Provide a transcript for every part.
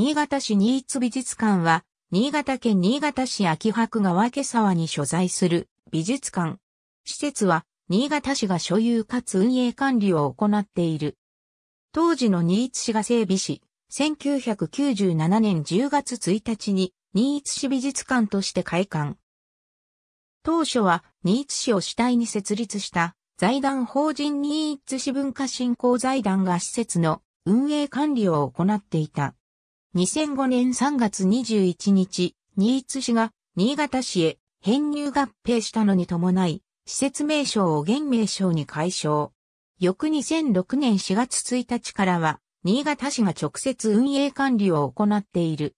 新潟市新津美術館は、新潟県新潟市秋葉区川家沢に所在する美術館。施設は、新潟市が所有かつ運営管理を行っている。当時の新津市が整備し、1997年10月1日に新津市美術館として開館。当初は新津市を主体に設立した財団法人新津市文化振興財団が施設の運営管理を行っていた。2005年3月21日、新津市が新潟市へ編入合併したのに伴い、施設名称を現名称に解消。翌2006年4月1日からは、新潟市が直接運営管理を行っている。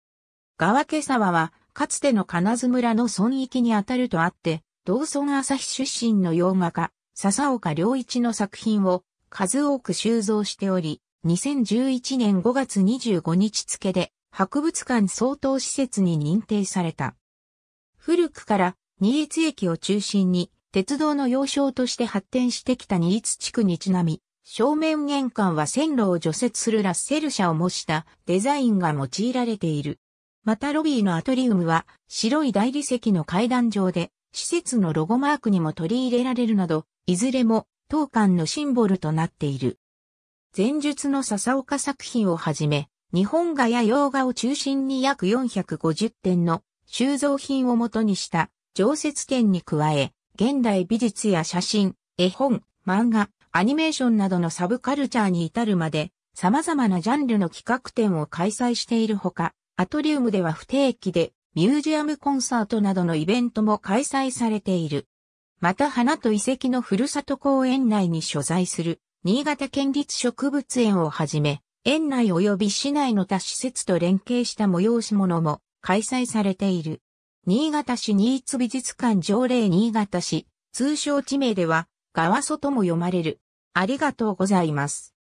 川家沢は、かつての金津村の村域にあたるとあって、同村朝日出身の洋画家、笹岡良一の作品を数多く収蔵しており、2011年5月25日付で博物館相当施設に認定された。古くから新越駅を中心に鉄道の要衝として発展してきた新津地区にちなみ、正面玄関は線路を除雪するラッセル車を模したデザインが用いられている。またロビーのアトリウムは白い大理石の階段上で施設のロゴマークにも取り入れられるなど、いずれも当館のシンボルとなっている。前述の笹岡作品をはじめ、日本画や洋画を中心に約450点の収蔵品をもとにした常設展に加え、現代美術や写真、絵本、漫画、アニメーションなどのサブカルチャーに至るまで、様々なジャンルの企画展を開催しているほか、アトリウムでは不定期でミュージアムコンサートなどのイベントも開催されている。また花と遺跡のふるさと公園内に所在する新潟県立植物園をはじめ、園内及び市内の他施設と連携した催し物も開催されている。新潟市新津美術館条例新潟市、通称地名では、川外も読まれる。ありがとうございます。